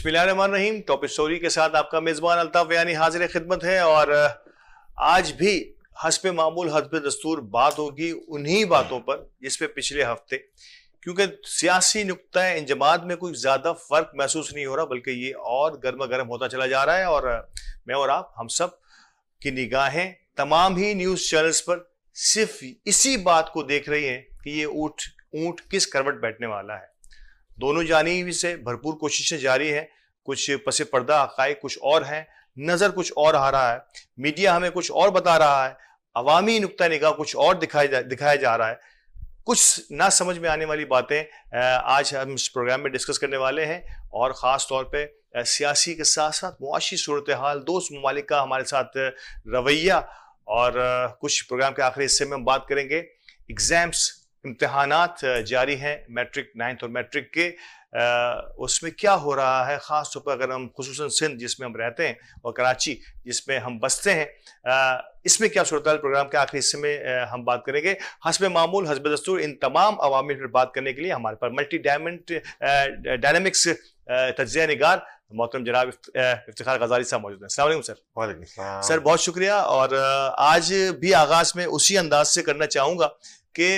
बिस्मिल्लाहिर्रहमानिर्रहीम top story के साथ आपका मेज़बान अल्ताफ यानी हाजिर खिदमत है और आज भी हसप मामूल हसब दस्तूर बात होगी उन्हीं बातों पर जिस पे पिछले हफ्ते क्योंकि सियासी नुकता इंजमात में कोई ज़्यादा फ़र्क महसूस नहीं हो रहा बल्कि ये और गर्मा गर्म होता चला जा रहा है और मैं और आप हम सब की निगाहें तमाम ही न्यूज़ चैनल्स पर सिर्फ इसी बात को देख रही हैं कि ये ऊँट ऊँट किस करवट बैठने वाला है दोनों जानी से भरपूर कोशिशें जारी है कुछ पसे पर्दा हकाय कुछ और हैं नज़र कुछ और आ रहा है मीडिया हमें कुछ और बता रहा है अवामी नुकता निगाह कुछ और दिखाया जा दिखाया जा रहा है कुछ ना समझ में आने वाली बातें आज हम इस प्रोग्राम में डिस्कस करने वाले हैं और ख़ास तौर पर सियासी के साथ साथ मुआशी सूरत हाल दोस्त ममालिक का हमारे साथ रवैया और कुछ प्रोग्राम के आखिरी हिस्से में हम बात करेंगे एग्ज़ाम्स इम्तहान जारी हैं मैट्रिक नाइन्थ और मैट्रिक के आ, उसमें क्या हो रहा है ख़ास तौर पर अगर हम खसूस सिंध जिसमें हम रहते हैं और कराची जिसमें हम बसते हैं आ, इसमें क्या सूरत प्रोग्राम के आखिरी हिस्से में आ, हम बात करेंगे हसब मामूल हसब दस्तूर इन तमाम अवामिल पर बात करने के लिए हमारे पास मल्टी डायमेंट डायनमिक्स तजिया नगार मोहतरम जनाब इफ्तार गजारी साहब मौजूद हैं सलाम सर सर बहुत शुक्रिया और आज भी आगाज़ में उसी अंदाज से करना चाहूँगा कि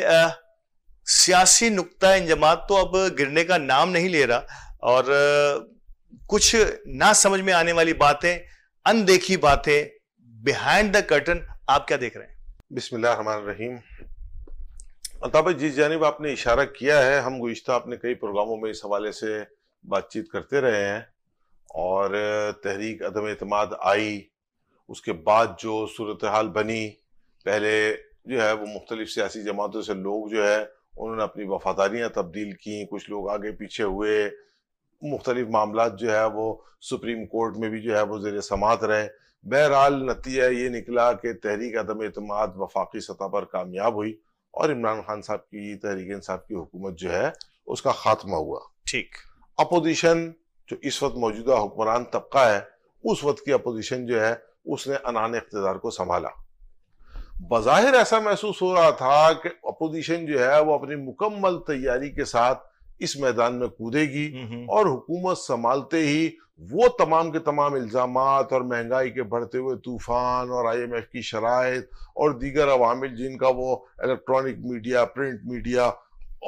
सियासी नुकता इंजमात तो अब गिरने का नाम नहीं ले रहा और कुछ ना समझ में आने वाली बातें अनदेखी बातें बिहाइंड द कर्टन आप क्या देख रहे हैं बिस्मिल्लाह रहीम अल्ताफ जिस जानब आपने इशारा किया है हम गुज्त अपने कई प्रोग्रामों में इस हवाले से बातचीत करते रहे हैं और तहरीक अदम अतमाद आई उसके बाद जो सूरत हाल बनी पहले जो है वो मुख्तलिफ सियासी जमातों से लोग जो है उन्होंने अपनी वफादारियाँ तब्दील की कुछ लोग आगे पीछे हुए मुख्तलिफ मामला जो है वो सुप्रीम कोर्ट में भी जो है वो जेर समात रहे बहरहाल नतीजा ये निकला कि तहरीक अदम अतमाद वफाकी सतह पर कामयाब हुई और इमरान खान साहब की तहरीक इंसाफ की हुकूमत जो है उसका खात्मा हुआ ठीक अपोजिशन जो इस वक्त मौजूदा हुक्मरान तबका है उस वक्त की अपोजिशन जो है उसने अनान इकतदार को संभाला बाहिर ऐसा महसूस हो रहा था कि अपोजिशन जो है वो अपनी मुकम्मल तैयारी के साथ इस मैदान में कूदेगी हम्म, हम्म। और हुकूमत संभालते ही वो तमाम के तमाम इल्ज़ाम और महंगाई के बढ़ते हुए तूफान और आई एम एफ की शराय और दीगर अवामिल जिनका वो इलेक्ट्रॉनिक मीडिया प्रिंट मीडिया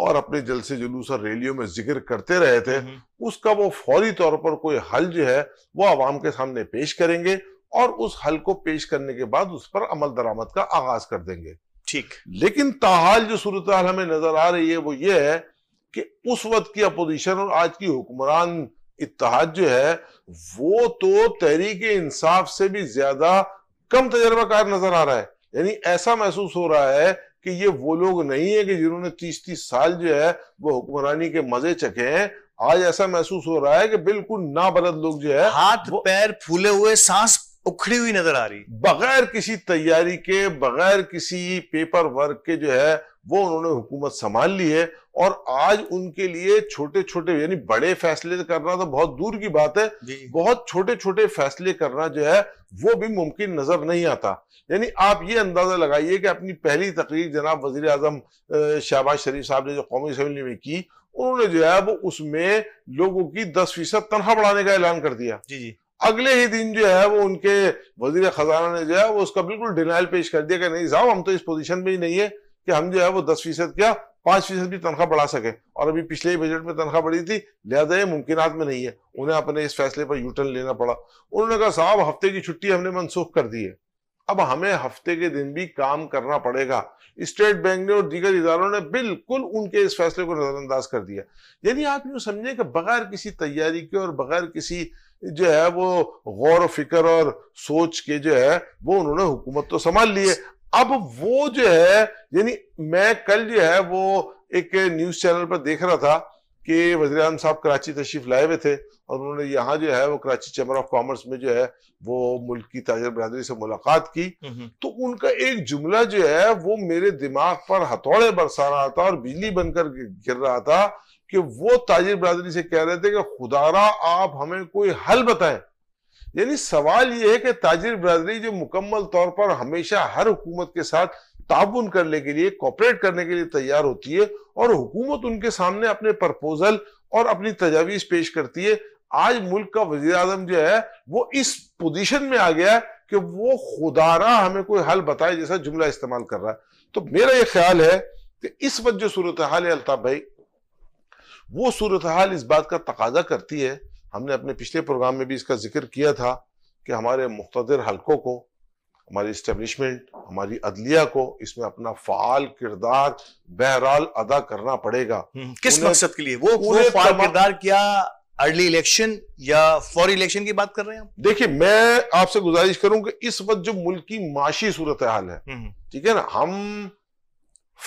और अपने जलसे जुलूस और रैलियों में जिक्र करते रहे थे हम्म, उसका वो फौरी तौर पर कोई हल जो है वो आवाम के सामने पेश करेंगे और उस हल को पेश करने के बाद उस पर अमल दरामद का आगाज कर देंगे ठीक लेकिन ताहाल जो सूरत हमें नजर आ रही है वो ये है कि उस वक्त की अपोजिशन और आज की हुक्मरान इतिहाद जो है वो तो तहरीक इंसाफ से भी ज्यादा कम तजर्बाकार नजर आ रहा है यानी ऐसा महसूस हो रहा है कि ये वो लोग नहीं है कि जिन्होंने तीस तीस साल जो है वो हुक्मरानी के मजे चखे हैं आज ऐसा महसूस हो रहा है कि बिल्कुल ना बलद लोग जो है हाथ पैर फूले हुए सांस उखड़ी हुई नजर आ रही बगैर किसी तैयारी के बगैर किसी पेपर वर्क के जो है वो उन्होंने हुकूमत संभाल ली है और आज उनके लिए छोटे छोटे यानी बड़े फैसले करना तो बहुत दूर की बात है बहुत छोटे छोटे फैसले करना जो है वो भी मुमकिन नजर नहीं आता यानी आप ये अंदाजा लगाइए कि अपनी पहली तकरीर जनाब वजीर अजम शहबाज शरीफ साहब ने जो कौमी असम्बली में की उन्होंने जो है वो उसमें लोगों की दस फीसद तनख्वाह बढ़ाने का ऐलान कर दिया जी जी अगले ही दिन जो है वो उनके वजीर खजाना ने जो है वो उसका बिल्कुल डिनाइल पेश कर दिया कि नहीं साहब हम तो इस पोजीशन में ही नहीं है कि हम जो है वो दस फीसद क्या पांच फीसद भी तनख्वाह बढ़ा सके और अभी पिछले बजट में तनख्वाह बढ़ी थी लिहाजा ये मुमकिन में नहीं है उन्हें अपने इस फैसले पर यूटर्न लेना पड़ा उन्होंने कहा साहब हफ्ते की छुट्टी हमने मनसूख कर दी है अब हमें हफ्ते के दिन भी काम करना पड़ेगा स्टेट बैंक ने और दीगर इदारों ने बिल्कुल उनके इस फैसले को नज़रअंदाज कर दिया यानी आप यूं समझें कि बगैर किसी तैयारी के और बगैर किसी जो है वो गौर फिक्र और सोच के जो है वो उन्होंने हुकूमत तो संभाल ली है अब वो जो है यानी मैं कल जो है वो एक न्यूज़ चैनल पर देख रहा था कि वजी अजम साहब कराची तशरीफ लाए हुए थे और उन्होंने यहाँ जो है वो कराची चैम्बर ऑफ कॉमर्स में जो है वो मुल्क की ताजर बरदरी से मुलाकात की तो उनका एक जुमला जो है वो मेरे दिमाग पर हथौड़े बरसा रहा था और बिजली बनकर गिर रहा था कि वो ताजर बरदरी से कह रहे थे कि खुदारा आप हमें कोई हल बताएं यानी सवाल ये है कि ताजर बरदरी जो मुकम्मल तौर पर हमेशा हर हुकूमत के साथ ताउन करने के लिए कॉपरेट करने के लिए तैयार होती है और हुकूमत उनके सामने अपने प्रपोजल और अपनी तजावीज पेश करती है आज मुल्क का वजी अजम जो है वो इस पोजीशन में आ गया है कि वो खुदारा हमें कोई हल बताए जैसा जुमला इस्तेमाल कर रहा है तो मेरा ये ख्याल है कि इस वक्त जो सूरत हाल है अल्ताफ भाई वो सूरत हाल इस बात का तकाजा करती है हमने अपने पिछले प्रोग्राम में भी इसका जिक्र किया था कि हमारे मुख्तर हलकों को हमारी इस्टेब्लिशमेंट हमारी अदलिया को इसमें अपना फाल किरदार बहरहाल अदा करना पड़ेगा हम्म, किस मकसद के लिए वो पूरे फाल किरदार क्या अर्ली इलेक्शन या फॉर इलेक्शन की बात कर रहे हैं देखिए मैं आपसे गुजारिश करूं कि इस वक्त जो मुल्क की माशी सूरत हाल है हम्म। ठीक है ना हम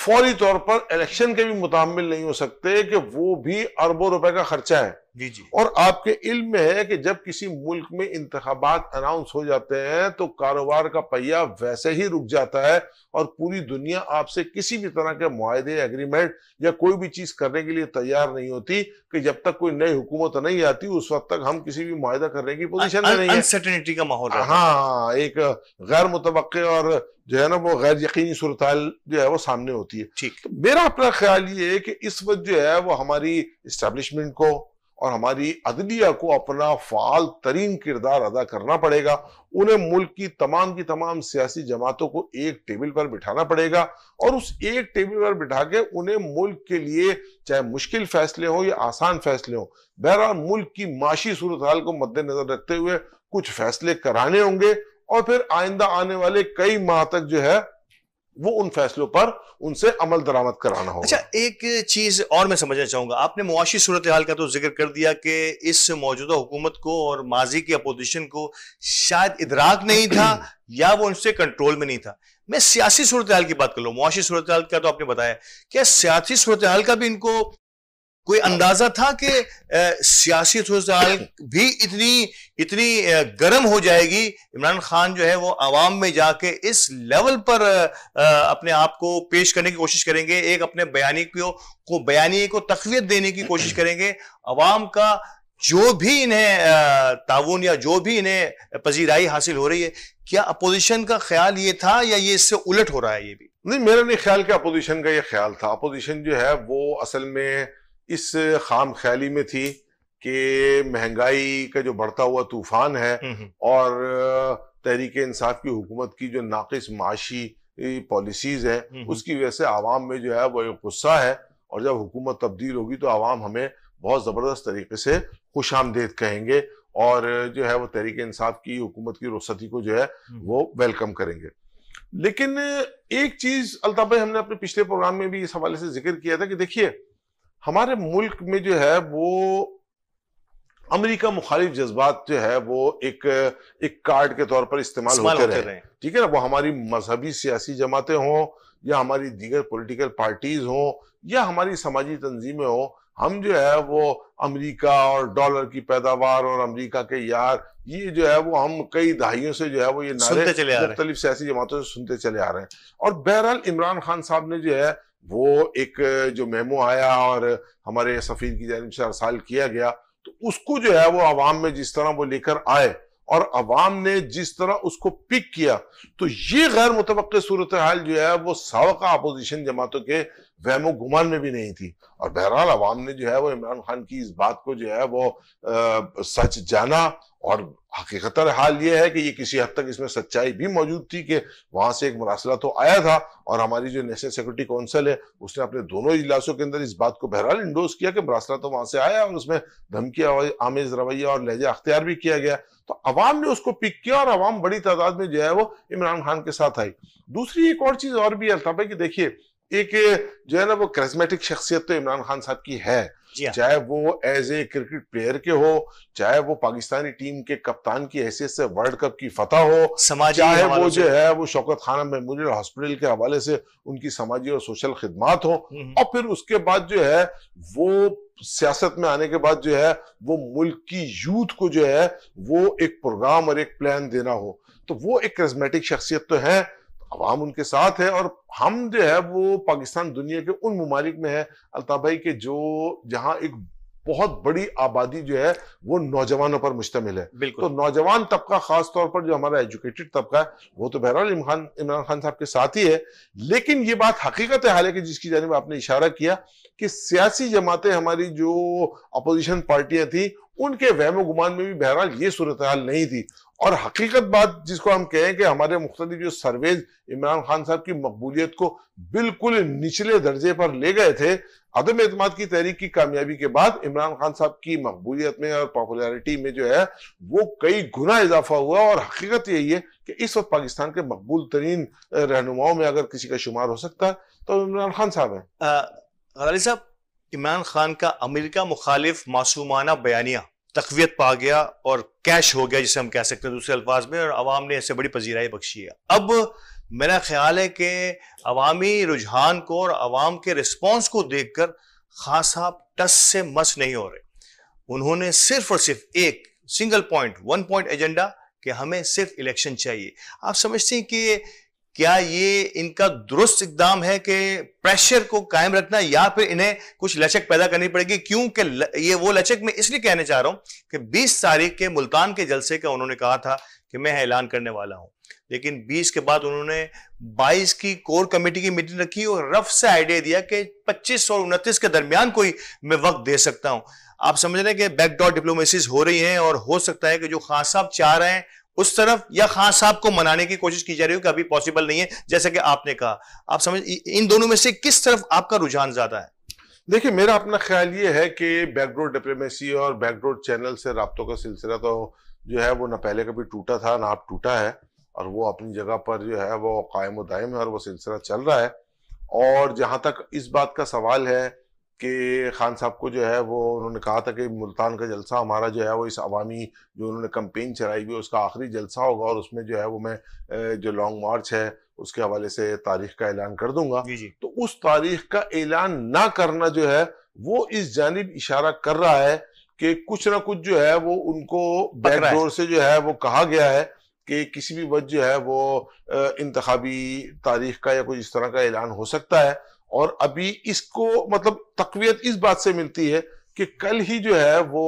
फौरी तौर पर इलेक्शन के भी मुतामिल नहीं हो सकते कि वो भी अरबों रुपए का खर्चा है जी जी और आपके इल्म में है कि जब किसी मुल्क में इंतबात अनाउंस हो जाते हैं तो कारोबार का पहिया वैसे ही रुक जाता है और पूरी दुनिया आपसे किसी भी तरह के माहदे एग्रीमेंट या कोई भी चीज़ करने के लिए तैयार नहीं होती कि जब तक कोई नई हुकूमत नहीं आती उस वक्त तक हम किसी भी माहदा करने की पोजिशन में नहीं है का माहौल हाँ एक गैर मुतव और जो है ना वो गैर यकीनी सूरत जो है वो सामने होती है ठीक तो मेरा अपना ख्याल ये है कि इस वक्त जो है वो हमारी इस्टेब्लिशमेंट को और हमारी अदलिया को अपना फाल तरीन किरदार अदा करना पड़ेगा उन्हें मुल्क की तमाम की तमाम सियासी जमातों को एक टेबल पर बिठाना पड़ेगा और उस एक टेबल पर बिठा के उन्हें मुल्क के लिए चाहे मुश्किल फैसले हों या आसान फैसले हों बहरहाल मुल्क की माशी सूरत हाल को मद्देनजर रखते हुए कुछ फैसले कराने होंगे और फिर आइंदा आने वाले कई माह तक जो है वो उन फैसलों पर उनसे अमल दरामद कराना होगा अच्छा एक चीज और मैं समझना चाहूंगा आपने मुआशी सूरत हाल का तो जिक्र कर दिया कि इस मौजूदा हुकूमत को और माजी की अपोजिशन को शायद इदराक नहीं था या वो उनसे कंट्रोल में नहीं था मैं सियासी सूरत हाल की बात कर लूँ मुआशी सूरत हाल का तो आपने बताया क्या सियासी सूरत हाल का भी इनको कोई अंदाजा था कि सियासी सूरत भी इतनी इतनी गर्म हो जाएगी इमरान खान जो है वो आवाम में जाके इस लेवल पर अपने आप को पेश करने की कोशिश करेंगे एक अपने बयानी को को बयानी को तकवीत देने की कोशिश करेंगे आवाम का जो भी इन्हें ताउन या जो भी इन्हें पजीराई हासिल हो रही है क्या अपोजिशन का ख्याल ये था या ये इससे उलट हो रहा है ये भी नहीं मेरा नहीं ख्याल कि अपोजिशन का ये ख्याल था अपोजिशन जो है वो असल में इस खाम ख्याली में थी कि महंगाई का जो बढ़ता हुआ तूफान है हम्म, हम्म। और तहरीक इंसाफ की हुकूमत की जो नाकस माशी पॉलिसीज है हम्म, उसकी वजह से आवाम में जो है वो एक गुस्सा है और जब हुकूमत तब्दील होगी तो आवाम हमें बहुत ज़बरदस्त तरीके से खुश आमदेद कहेंगे और जो है वो तहरीक इंसाफ की हुकूमत की रोसती को जो है वो वेलकम करेंगे लेकिन एक चीज़ अलताफ़ हमने अपने पिछले प्रोग्राम में भी इस हवाले से जिक्र किया था कि देखिए हमारे मुल्क में जो है वो अमेरिका मुखालिफ जज्बात जो है वो एक एक कार्ड के तौर पर इस्तेमाल होते, होते रहे ठीक है ना वो हमारी मजहबी सियासी जमातें हों या हमारी दीगर पॉलिटिकल पार्टीज हों या हमारी समाजी तंजीमें हों हम जो है वो अमेरिका और डॉलर की पैदावार और अमेरिका के यार ये जो है वो हम कई दहाइयों से जो है वो ये नारे मुख्तलिफ सियासी जमातों से सुनते चले आ रहे हैं और बहरहाल इमरान खान साहब ने जो है वो एक जो मेमो आया और हमारे सफ़ीर की जानब से अरसाल किया गया तो उसको जो है वो अवाम में जिस तरह वो लेकर आए और अवाम ने जिस तरह उसको पिक किया तो ये गैर मुतव सूरत हाल जो है वो सावका अपोजिशन जमातों के वहमो गुमान में भी नहीं थी और बहरहाल आवाम ने जो है वो इमरान खान की इस बात को जो है वो आ, सच जाना और हकीकत हाल ये है कि ये किसी हद तक इसमें सच्चाई भी मौजूद थी कि वहां से एक मुरासला तो आया था और हमारी जो नेशनल सिक्योरिटी काउंसिल है उसने अपने दोनों इजलासों के अंदर इस बात को बहरहाल इंडोज किया कि मुरासला तो वहां से आया और उसमें धमकी आमेज रवैया और लहजा अख्तियार भी किया गया तो अवाम ने उसको पिक किया और अवाम बड़ी तादाद में जो है वो इमरान खान के साथ आई दूसरी एक और चीज़ और भी अल्ताफ़ है कि देखिए एक जो है ना वो क्रेजमेटिक शख्सियत तो इमरान खान साहब की है हाँ। चाहे वो एज ए क्रिकेट प्लेयर के हो चाहे वो पाकिस्तानी टीम के कप्तान की हैसियत से वर्ल्ड कप की फतह हो चाहे वो जो है वो शौकत खाना मेमोरियल हॉस्पिटल के हवाले से उनकी समाजी और सोशल खदमात हो हम्म, हम्म। और फिर उसके बाद जो है वो सियासत में आने के बाद जो है वो मुल्क की यूथ को जो है वो एक प्रोग्राम और एक प्लान देना हो तो वो एक क्रेजमेटिक शख्सियत तो है अवाम उनके साथ है और हम जो है वो पाकिस्तान दुनिया के उन ममालिक में है अलता भाई के जो जहाँ एक बहुत बड़ी आबादी जो है वो नौजवानों पर मुश्तमिल है तो नौजवान तबका खास तौर पर जो हमारा एजुकेटेड तबका है वो तो बहरहाल इमरान इमरान खान साहब के साथ ही है लेकिन ये बात हकीकत है हालांकि जिसकी जानब आपने इशारा किया कि सियासी जमातें हमारी जो अपोजिशन पार्टियां थी उनके वहमो गुमान में भी बहरहाल ये सूरत हाल नहीं थी और हकीकत बात जिसको हम कहें कि हमारे मुख्तलिफ जो सर्वेज इमरान खान साहब की मकबूलियत को बिल्कुल निचले दर्जे पर ले गए थे अदम एतम की तहरीक की कामयाबी के बाद इमरान खान साहब की मकबूलियत में और पॉपुलरिटी में जो है वो कई गुना इजाफा हुआ और हकीकत यही है कि इस वक्त पाकिस्तान के मकबूल तरीन रहनुमाओं में अगर किसी का शुमार हो सकता है तो इमरान खान साहब है इमरान खान का अमेरिका मुखालिफ मासूमाना बयानिया तकवीत पा गया और कैश हो गया जिसे हम कह सकते हैं दूसरे अल्फाज में और आवाम ने ऐसे बड़ी पजीराई बख्शी है अब मेरा ख्याल है कि अवामी रुझान को और आवाम के रिस्पॉन्स को देख कर खान साहब टस से मस नहीं हो रहे उन्होंने सिर्फ और सिर्फ एक single point one point agenda कि हमें सिर्फ इलेक्शन चाहिए आप समझते हैं कि क्या ये इनका दुरुस्त इकदाम है कि प्रेशर को कायम रखना या फिर इन्हें कुछ लचक पैदा करनी पड़ेगी क्योंकि ये वो लचक मैं इसलिए कहने चाह रहा हूं कि 20 तारीख के मुल्तान के जलसे का उन्होंने कहा था कि मैं ऐलान करने वाला हूं लेकिन 20 के बाद उन्होंने 22 की कोर कमेटी की मीटिंग रखी और रफ से आइडिया दिया कि 25 और उनतीस के दरमियान कोई मैं वक्त दे सकता हूं आप समझ रहे हैं कि बैकडोर डिप्लोमेसीज हो रही हैं और हो सकता है कि जो खान साहब चाह रहे हैं उस तरफ या खान साहब को मनाने की कोशिश की जा रही हो कि अभी पॉसिबल नहीं है जैसा कि आपने कहा आप समझ इन दोनों में से किस तरफ आपका रुझान ज्यादा है देखिए मेरा अपना ख्याल ये है कि बैकडोर डिप्लोमेसी और बैकडोर चैनल से रबतों का सिलसिला तो जो है वो ना पहले कभी टूटा था ना अब टूटा है और वो अपनी जगह पर जो है वो कायम दायम है और वो सिलसिला चल रहा है और जहाँ तक इस बात का सवाल है कि खान साहब को जो है वो उन्होंने कहा था कि मुल्तान का जलसा हमारा जो है वो इस अवामी जो उन्होंने कंपेन चलाई हुई उसका आखिरी जलसा होगा और उसमें जो है वो मैं जो लॉन्ग मार्च है उसके हवाले से तारीख का ऐलान कर दूंगा तो उस तारीख का ऐलान ना करना जो है वो इस जानब इशारा कर रहा है कि कुछ ना कुछ जो है वो उनको बैकडोर से जो है वो कहा गया है कि किसी भी वजह जो है वो इंतबी तारीख का या कुछ इस तरह का ऐलान हो सकता है और अभी इसको मतलब तकवीत इस बात से मिलती है कि कल ही जो है वो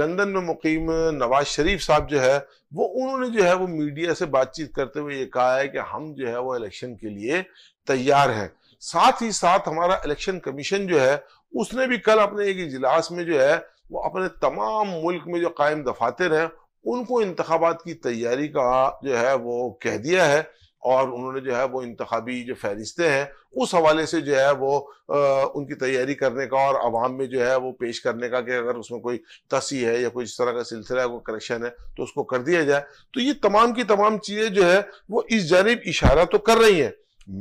लंदन में मुकीम नवाज शरीफ साहब जो है वो उन्होंने जो है वो मीडिया से बातचीत करते हुए ये कहा है कि हम जो है वो इलेक्शन के लिए तैयार हैं साथ ही साथ हमारा इलेक्शन कमीशन जो है उसने भी कल अपने एक इजलास में जो है वो अपने तमाम मुल्क में जो कायम दफातर हैं उनको इंतबात की तैयारी का जो है वो कह दिया है और उन्होंने जो है वो इंतबी जो फहरिस्तें हैं उस हवाले से जो है वो आ, उनकी तैयारी करने का और आवाम में जो है वो पेश करने का कि अगर उसमें कोई तसी है या कोई इस तरह का सिलसिला है कोई करेक्शन है तो उसको कर दिया जाए तो ये तमाम की तमाम चीज़ें जो है वो इस जानब इशारा तो कर रही हैं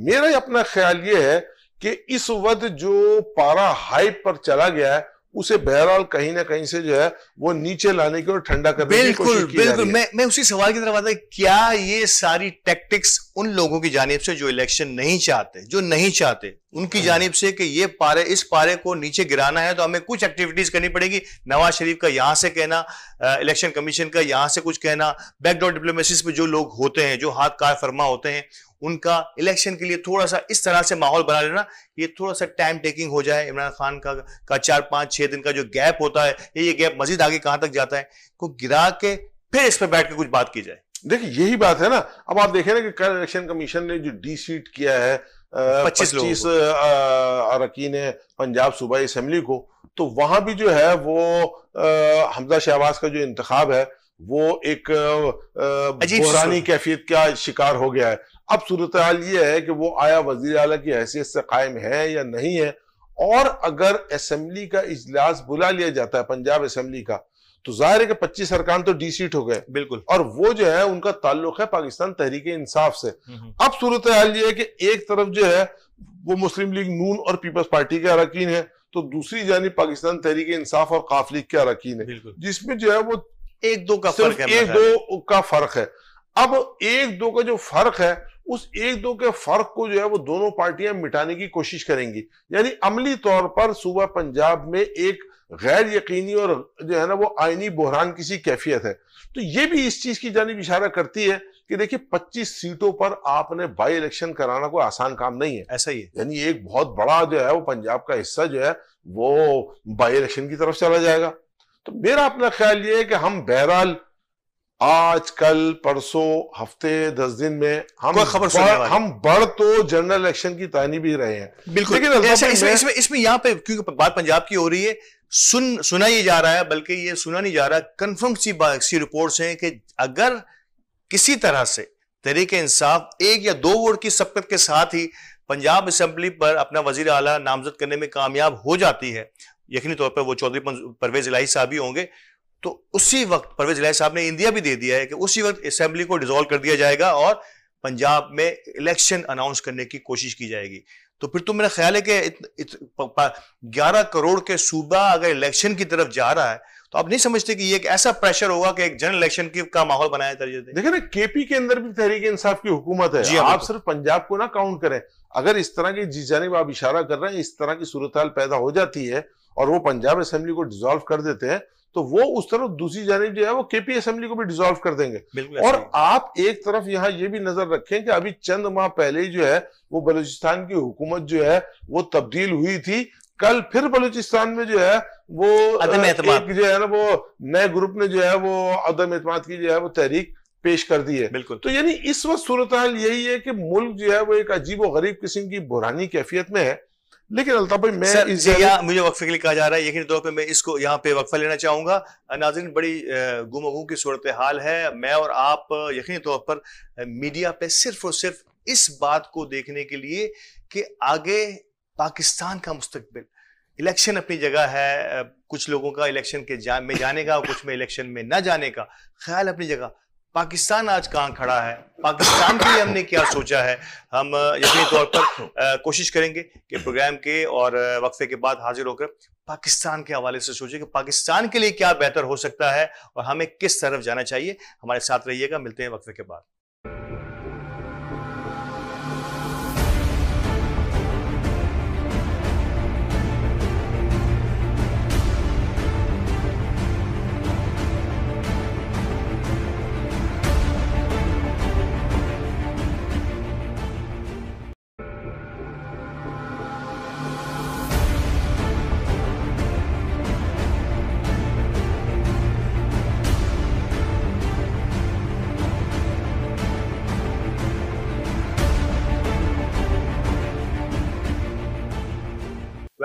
मेरा अपना ख्याल ये है कि इस वक्त जो पारा हाइप पर चला गया है उसे बहरहाल कहीं ना कहीं से जो है वो नीचे लाने की और ठंडा करने की कोशिश की बिल्कुल मैं मैं उसी सवाल की तरफ आता क्या ये सारी टैक्टिक्स उन लोगों की जानिब से जो इलेक्शन नहीं चाहते जो नहीं चाहते उनकी हाँ। जानिब से कि ये पारे इस पारे को नीचे गिराना है तो हमें कुछ एक्टिविटीज करनी पड़ेगी नवाज शरीफ का यहां से कहना इलेक्शन कमीशन का यहां से कुछ कहना बैकडोर डिप्लोमेसीज पे जो लोग होते हैं जो हाथ कार फरमा होते हैं उनका इलेक्शन के लिए थोड़ा सा इस तरह से माहौल बना लेना ये थोड़ा सा टाइम टेकिंग हो जाए इमरान खान का का चार पाँच छः दिन का जो गैप होता है ये गैप मजीद आगे कहाँ तक जाता है को गिरा के फिर इस पर बैठ के कुछ बात की जाए देखिए यही बात है ना अब आप देखें ना कि कल इलेक्शन कमीशन ने जो डी सीट किया है पच्चीस पच्चीस अरकान पंजाब सूबाई असम्बली को तो वहां भी जो है वो हमजा शहबाज का जो इंतखब है वो एक बुरानी कैफियत का शिकार हो गया है अब सूरत हाल ये है कि वो आया वजीर अला की हैसियत से कायम है या नहीं है और अगर असम्बली का इजलास बुला लिया जाता है पंजाब असम्बली का तो जाहिर है कि पच्चीस अरकान तो डी सीट हो गए बिल्कुल और वो जो है उनका ताल्लुक है पाकिस्तान तहरीक इंसाफ से हम्म, हम्म। अब सूरत हाल ये है कि एक तरफ जो है वो मुस्लिम लीग नून और पीपल्स पार्टी के अरकान है तो दूसरी जानी पाकिस्तान तहरीक इंसाफ और काफ लीग के अरकान है जिसमें जो है वो एक दो का फर्क है एक दो का फर्क है अब एक दो का जो फर्क है उस एक दो के फर्क को जो है वो दोनों पार्टियां मिटाने की कोशिश करेंगी यानी अमली तौर पर सूबा पंजाब में एक गैर यकीनी और जो है ना वो आईनी बहरान किसी कैफियत है तो ये भी इस चीज की जानी इशारा करती है कि देखिए 25 सीटों पर आपने बाई इलेक्शन कराना कोई आसान काम नहीं है ऐसा ही है यानी एक बहुत बड़ा जो है वो पंजाब का हिस्सा जो है वो बाई इलेक्शन की तरफ चला जाएगा तो मेरा अपना ख्याल ये है कि हम बहरहाल आज कल परसों हफ्ते दस दिन में हम खबर हम बढ़ तो जनरल इलेक्शन की तानी भी रहे हैं बिल्कुल लेकिन इसमें इसमें इस इसमें यहाँ पे क्योंकि बात पंजाब की हो रही है सुन सुना ही जा रहा है बल्कि ये सुना नहीं जा रहा कंफर्म सी सी रिपोर्ट्स हैं कि अगर किसी तरह से तरीके इंसाफ एक या दो वोट की सबकत के साथ ही पंजाब असम्बली पर अपना वजीर आला नामजद करने में कामयाब हो जाती है यकीनी तौर पर वो चौधरी परवेज इलाही साहब ही होंगे तो उसी वक्त परवेज इलाही साहब ने इंडिया भी दे दिया है कि उसी वक्त असेंबली को डिजोल्व कर दिया जाएगा और पंजाब में इलेक्शन अनाउंस करने की कोशिश की जाएगी तो फिर तो मेरा ख्याल है कि ग्यारह करोड़ के सूबा अगर इलेक्शन की तरफ जा रहा है तो आप नहीं समझते कि ये एक ऐसा प्रेशर होगा कि एक जनरल इलेक्शन की का माहौल बनाया से देखिए ना केपी के अंदर भी तहरीक इंसाफ की हुकूमत है जी हाँ, आप सिर्फ पंजाब को ना काउंट करें अगर इस तरह की जी जानब आप इशारा कर रहे हैं इस तरह की सूरत पैदा हो जाती है और वो पंजाब असेंबली को डिजोल्व कर देते हैं तो वो उस तरफ दूसरी जानब जो है वो केपी असेंबली को भी डिजोल्व कर देंगे और आप एक तरफ यहाँ ये भी नजर रखें कि अभी चंद माह पहले ही जो है वो बलूचिस्तान की हुकूमत जो है वो तब्दील हुई थी कल फिर बलूचिस्तान में जो है वो एक जो है ना वो नए ग्रुप ने जो है वो अदम एतम की जो है वो तहरीक पेश कर दी है बिल्कुल तो यानी इस वक्त सूरत यही है कि मुल्क जो है वो एक अजीब व गरीब किस्म की बुरानी कैफियत में है लेकिन अल्ताफ भाई मैं सर, इस या, मुझे वक्फे के लिए कहा जा रहा है यकीन तौर पर मैं इसको यहाँ पे वक्फा लेना चाहूंगा नाजरन बड़ी गुमगू की सूरत हाल है मैं और आप यकीन तौर पर मीडिया पे सिर्फ और सिर्फ इस बात को देखने के लिए कि आगे पाकिस्तान का मुस्तबिल इलेक्शन अपनी जगह है कुछ लोगों का इलेक्शन के जा में जाने का कुछ में इलेक्शन में ना जाने का ख्याल अपनी जगह पाकिस्तान आज कहाँ खड़ा है पाकिस्तान के लिए हमने क्या सोचा है हम यकीन तौर पर कोशिश करेंगे कि प्रोग्राम के और वक्फे के बाद हाजिर होकर पाकिस्तान के हवाले से सोचें कि पाकिस्तान के लिए क्या बेहतर हो सकता है और हमें किस तरफ जाना चाहिए हमारे साथ रहिएगा मिलते हैं वक्फे के बाद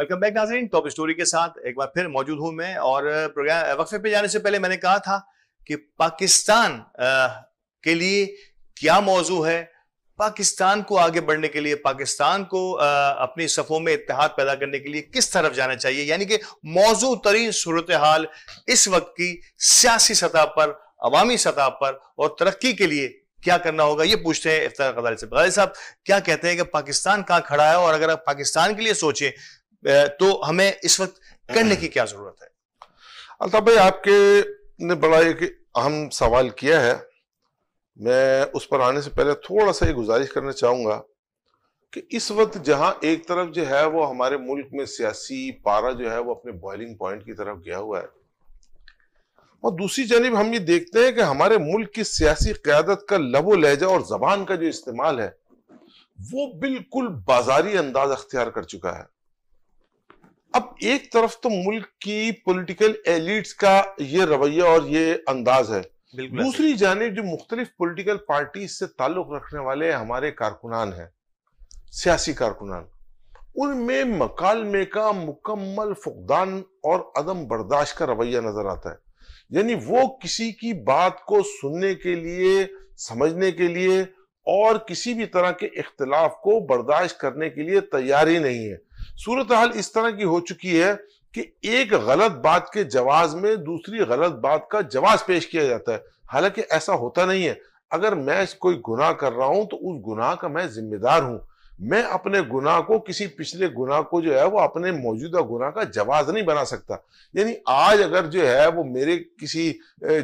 वेलकम बैक नाजरीन टॉप स्टोरी के साथ एक बार फिर मौजूद हूं मैं और प्रोग्राम वक्फे पे जाने से पहले मैंने कहा था कि पाकिस्तान के लिए क्या मौजू है पाकिस्तान को आगे बढ़ने के लिए पाकिस्तान को अपनी सफ़ों में इतिहाद पैदा करने के लिए किस तरफ जाना चाहिए यानी कि मौजू तरीन सूरत हाल इस वक्त की सियासी सतह पर अवामी सतह पर और तरक्की के लिए क्या करना होगा ये पूछते हैं इफ्तार साहब साहब क्या कहते हैं कि पाकिस्तान कहाँ खड़ा है और अगर आप पाकिस्तान के लिए सोचें तो हमें इस वक्त करने की क्या जरूरत है अल्ताफ भाई आपके ने बड़ा एक अहम सवाल किया है मैं उस पर आने से पहले थोड़ा सा ये गुजारिश करना चाहूंगा कि इस वक्त जहां एक तरफ जो है वो हमारे मुल्क में सियासी पारा जो है वो अपने बॉइलिंग पॉइंट की तरफ गया हुआ है और दूसरी जानब हम ये देखते हैं कि हमारे मुल्क की सियासी क्यादत का लबो लहजा और जबान का जो इस्तेमाल है वो बिल्कुल बाजारी अंदाज अख्तियार कर चुका है अब एक तरफ तो मुल्क की पॉलिटिकल एलिट्स का ये रवैया और ये अंदाज है दूसरी जानब जो मुख्तलिफ पोलिटिकल पार्टी से ताल्लुक रखने वाले हमारे कारकुनान हैं सियासी कारकुनान उनमें मकालमे का मुकम्मल फुकदान और अदम बर्दाश्त का रवैया नजर आता है यानी वो किसी की बात को सुनने के लिए समझने के लिए और किसी भी तरह के इख्तलाफ को बर्दाश्त करने के लिए तैयार ही नहीं है सूरत हाल इस तरह की हो चुकी है कि एक गलत बात के जवाब में दूसरी गलत बात का जवाब पेश किया जाता है हालांकि ऐसा होता नहीं है अगर मैं कोई गुनाह कर रहा हूं तो उस गुनाह का मैं जिम्मेदार हूं मैं अपने गुनाह को किसी पिछले गुनाह को जो है वो अपने मौजूदा गुनाह का जवाब नहीं बना सकता यानी आज अगर जो है वो मेरे किसी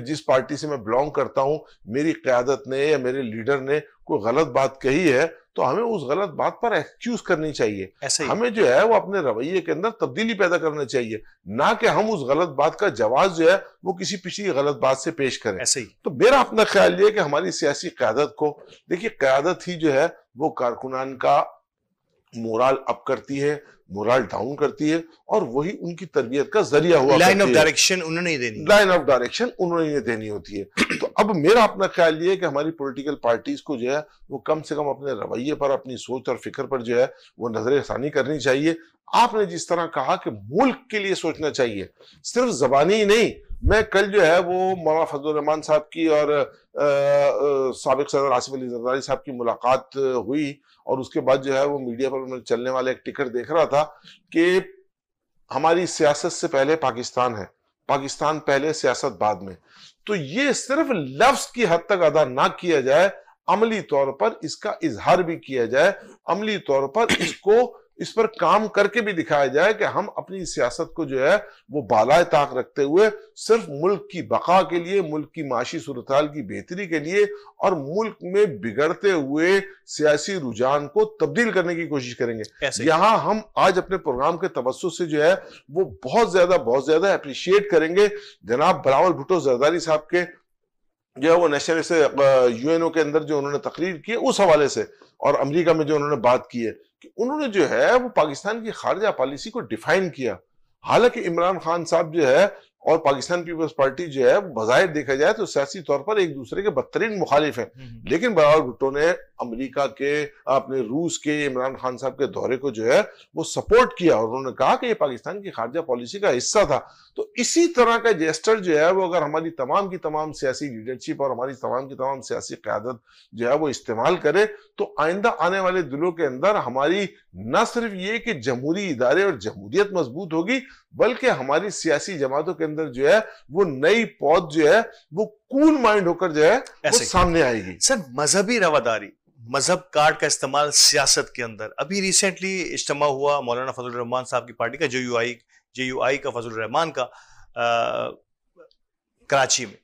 जिस पार्टी से मैं बिलोंग करता हूं मेरी क्यादत ने या मेरे लीडर ने कोई गलत बात कही है तो हमें उस गलत बात पर एक्सक्यूज करनी चाहिए ऐसे हमें जो है वो अपने रवैये के अंदर तब्दीली पैदा करना चाहिए ना कि हम उस गलत बात का जवाब जो है वो किसी पिछली गलत बात से पेश करें ऐसे ही तो मेरा अपना ख्याल ये कि हमारी सियासी क्यादत को देखिए क्यादत ही जो है वो कारकुनान का मोराल अप करती है मोराल डाउन करती है और वही उनकी तरबियत का जरिया हुआ लाइन ऑफ डायरेक्शन उन्होंने ही देनी लाइन ऑफ डायरेक्शन उन्होंने देनी होती है तो अब मेरा अपना ख्याल ये है कि हमारी पॉलिटिकल पार्टीज को जो है वो कम से कम अपने रवैये पर अपनी सोच और फिक्र पर जो है वो नजर करनी चाहिए आपने जिस तरह कहा कि मुल्क के लिए सोचना चाहिए सिर्फ जबानी ही नहीं मैं कल जो है वो मौलाना रहमान साहब की और सबक सदर आसिफ अली जरदारी साहब की मुलाकात हुई और उसके बाद जो है वो मीडिया पर मैं चलने वाला एक टिकट देख रहा था कि हमारी सियासत से पहले पाकिस्तान है पाकिस्तान पहले सियासत बाद में तो ये सिर्फ लफ्ज की हद तक अदा ना किया जाए अमली तौर पर इसका इजहार भी किया जाए अमली तौर पर इसको इस पर काम करके भी दिखाया जाए कि हम अपनी सियासत को जो है वो बालाए ताक रखते हुए सिर्फ मुल्क की बका के लिए मुल्क की माशी सूरत की बेहतरी के लिए और मुल्क में बिगड़ते हुए सियासी रुझान को तब्दील करने की कोशिश करेंगे यहाँ हम आज अपने प्रोग्राम के तवस्त से जो है वो बहुत ज्यादा बहुत ज्यादा अप्रिशिएट करेंगे जनाब बलावल भुट्टो जरदारी साहब के जो है वो नेशनल से यूएनओ के अंदर जो उन्होंने तकरीर की उस हवाले से और अमेरिका में जो उन्होंने बात की है कि उन्होंने जो है वो पाकिस्तान की खारजा पॉलिसी को डिफाइन किया हालांकि इमरान खान साहब जो है और पाकिस्तान पीपल्स पार्टी जो है बाहर देखा जाए तो सियासी तौर पर एक दूसरे के बदतरीन मुखालिफ है हम्म, हम्म। लेकिन बराबर भुट्टो ने अमेरिका के अपने रूस के इमरान खान साहब के दौरे को जो है वो सपोर्ट किया और उन्होंने कहा कि ये पाकिस्तान की खारजा पॉलिसी का हिस्सा था तो इसी तरह का जेस्टर जो है वो अगर हमारी तमाम की तमाम सियासी लीडरशिप और हमारी तमाम की तमाम सियासी क्यादत जो है वो इस्तेमाल करे तो आइंदा आने वाले दिनों के अंदर हमारी न सिर्फ ये कि जमहूरी इदारे और जमहूरियत मजबूत होगी बल्कि हमारी सियासी जमातों के अंदर जो है वो नई पौध जो है वो कूल माइंड होकर जो है वो सामने आएगी सर मजहबी रवादारी मजहब कार्ड का इस्तेमाल सियासत के अंदर अभी रिसेंटली इज्तम हुआ मौलाना फजल रहमान साहब की पार्टी का जो यू आई जे यू आई का फजल रहमान का आ, कराची में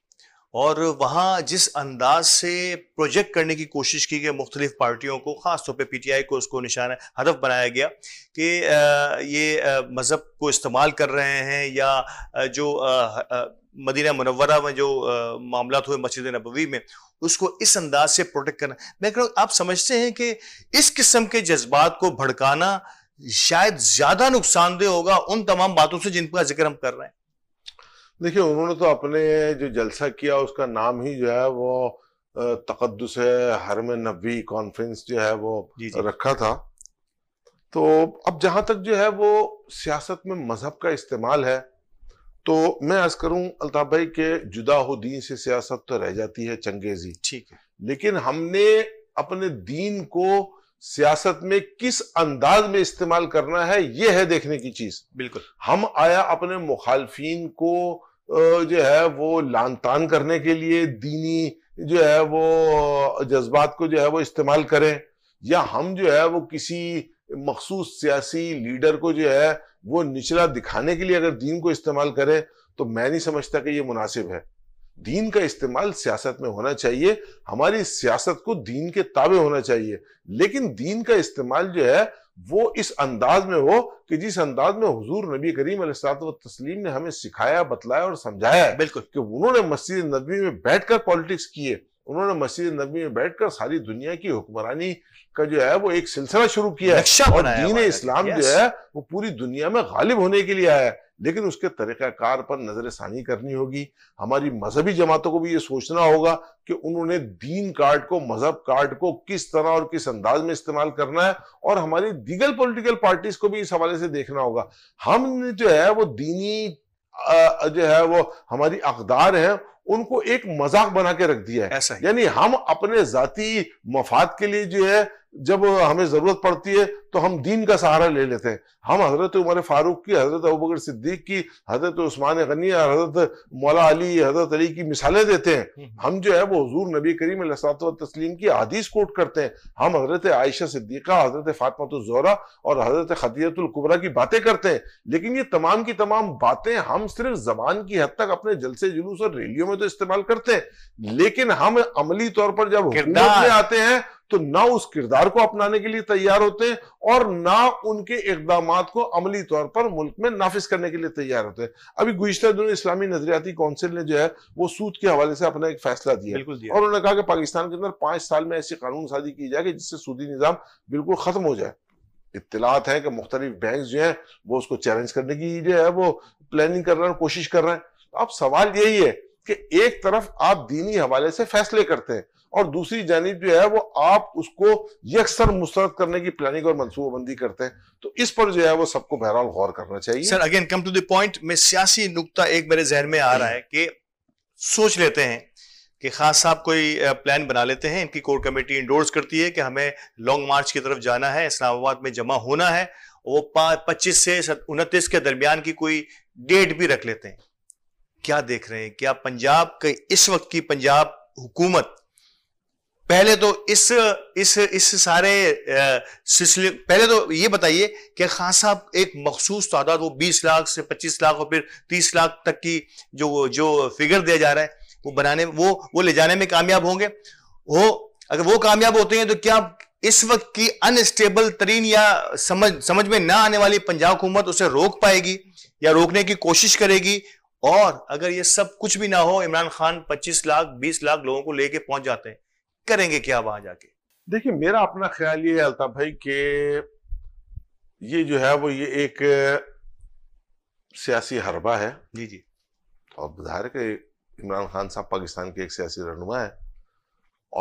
और वहाँ जिस अंदाज से प्रोजेक्ट करने की कोशिश की गई मुख्तलिफ पार्टियों को ख़ास तौर टी आई को उसको निशाना हदफ बनाया गया कि ये मज़हब को इस्तेमाल कर रहे हैं या जो मदीना मनवरा में जो मामला हुए मस्जिद नबवी में उसको इस अंदाज से प्रोटेक्ट करना मैं कह रहा हूँ आप समझते हैं कि इस किस्म के जज्बात को भड़काना शायद ज्यादा नुकसानदेह होगा उन तमाम बातों से जिनका जिक्र हम कर रहे हैं देखिए उन्होंने तो अपने जो जलसा किया उसका नाम ही जो है वो तकदस हर में नबी कॉन्फ्रेंस जो है वो जी जी। रखा था तो अब जहां तक जो है वो सियासत में मजहब का इस्तेमाल है तो मैं अर्ज करूं अल्ताफ भाई के जुदा हो दीन से सियासत तो रह जाती है चंगेजी ठीक है लेकिन हमने अपने दीन को सियासत में किस अंदाज में इस्तेमाल करना है यह है देखने की चीज बिल्कुल हम आया अपने मुखालफिन को जो है वो लानतान करने के लिए दीनी जो है वो जज्बात को जो है वो इस्तेमाल करें या हम जो है वो किसी मखसूस सियासी लीडर को जो है वो निचला दिखाने के लिए अगर दीन को इस्तेमाल करें तो मैं नहीं समझता कि ये मुनासिब है दीन का इस्तेमाल सियासत में होना चाहिए हमारी सियासत को दीन के ताबे होना चाहिए लेकिन दीन का इस्तेमाल जो है वो इस अंदाज में हो कि जिस अंदाज में हुजूर नबी करीम तस्लीम ने हमें सिखाया बतलाया और समझाया बिल्कुल कि उन्होंने मस्जिद नबी में बैठकर पॉलिटिक्स किए उन्होंने मस्जिद नबी में बैठकर सारी दुनिया की हुक्मरानी का जो है वो एक सिलसिला शुरू किया है और दीन इस्लाम जो है वो पूरी दुनिया में गालिब होने के लिए आया है लेकिन उसके तरीक़ाकार पर नज़र षानी करनी होगी हमारी मजहबी जमातों को भी ये सोचना होगा कि उन्होंने दीन कार्ड को मजहब कार्ड को किस तरह और किस अंदाज में इस्तेमाल करना है और हमारी दीगर पोलिटिकल पार्टीज को भी इस हवाले से देखना होगा हम जो है वो दीनी जो है वो हमारी अकदार है उनको एक मजाक बना के रख दिया है ऐसा यानी हम अपने जाति मफाद के लिए जो है जब हमें ज़रूरत पड़ती है तो हम दीन का सहारा ले लेते हैं हम हज़रत उमर फारूक की हज़रत अबूबकर सिद्दीक की हज़रत उस्मान गनी और हज़रत मौला अली हज़रत अली की मिसालें देते हैं हम्म। हम जो है वो हजूर नबी करीम तस्लीम की आदिश कोट करते हैं हम हज़रत आयशा सिद्दीक़ा हज़रत फ़ातमतुलजहरा और हज़रत खदीतुल्कुबरा की बातें करते हैं लेकिन ये तमाम की तमाम बातें हम सिर्फ जबान की हद तक अपने जलसे जुलूस और रैलियों में तो इस्तेमाल करते हैं लेकिन हम अमली तौर पर जब आते हैं तो ना उस किरदार को अपनाने के लिए तैयार होते हैं और ना उनके इकदाम को अमली तौर पर मुल्क में नाफिज करने के लिए तैयार होते हैं अभी गुजतर दिनों इस्लामी नजरियाती काउंसिल ने जो है वो सूद के हवाले से अपना एक फैसला दिया और उन्होंने कहा कि पाकिस्तान के अंदर पांच साल में ऐसी कानून साजी की जाएगी जिससे सूदी निज़ाम बिल्कुल खत्म हो जाए इतलात है कि मुख्तलिफ बैंक जो है वो उसको चैलेंज करने की जो है वो प्लानिंग कर रहे हैं कोशिश कर रहे हैं तो अब सवाल यही है कि एक तरफ आप दीनी हवाले से फैसले करते हैं और दूसरी जानब जो है वो आप उसको यकसर मुस्तरद करने की प्लानिंग और मनसूबाबंदी करते हैं तो इस पर जो है वो सबको बहरहाल गौर करना चाहिए sir again come to the point में सियासी नुकता एक मेरे जहन में आ रहा है कि सोच लेते हैं कि खास साहब कोई प्लान बना लेते हैं इनकी कोर कमेटी इंडोर्स करती है कि हमें लॉन्ग मार्च की तरफ जाना है इस्लामाबाद में जमा होना है वो पच्चीस से उनतीस के दरमियान की कोई डेट भी रख लेते हैं क्या देख रहे हैं क्या पंजाब के इस वक्त की पंजाब हुकूमत पहले तो इस इस इस सारे सिलसिले पहले तो ये बताइए कि खान साहब एक मखसूस तादाद वो 20 लाख से 25 लाख और फिर 30 लाख तक की जो जो फिगर दिया जा रहा है वो बनाने वो वो ले जाने में कामयाब होंगे हो अगर वो कामयाब होते हैं तो क्या इस वक्त की अनस्टेबल तरीन या समझ समझ में ना आने वाली पंजाब हुकूमत उसे रोक पाएगी या रोकने की कोशिश करेगी और अगर ये सब कुछ भी ना हो इमरान खान 25 लाख 20 लाख लोगों को लेके पहुंच जाते हैं करेंगे क्या वहां जाके देखिए मेरा अपना ख्याल ये है अल्ताफ भाई के ये जो है वो ये एक सियासी हरबा है जी जी और बुधार के इमरान खान साहब पाकिस्तान के एक सियासी रहनुमा है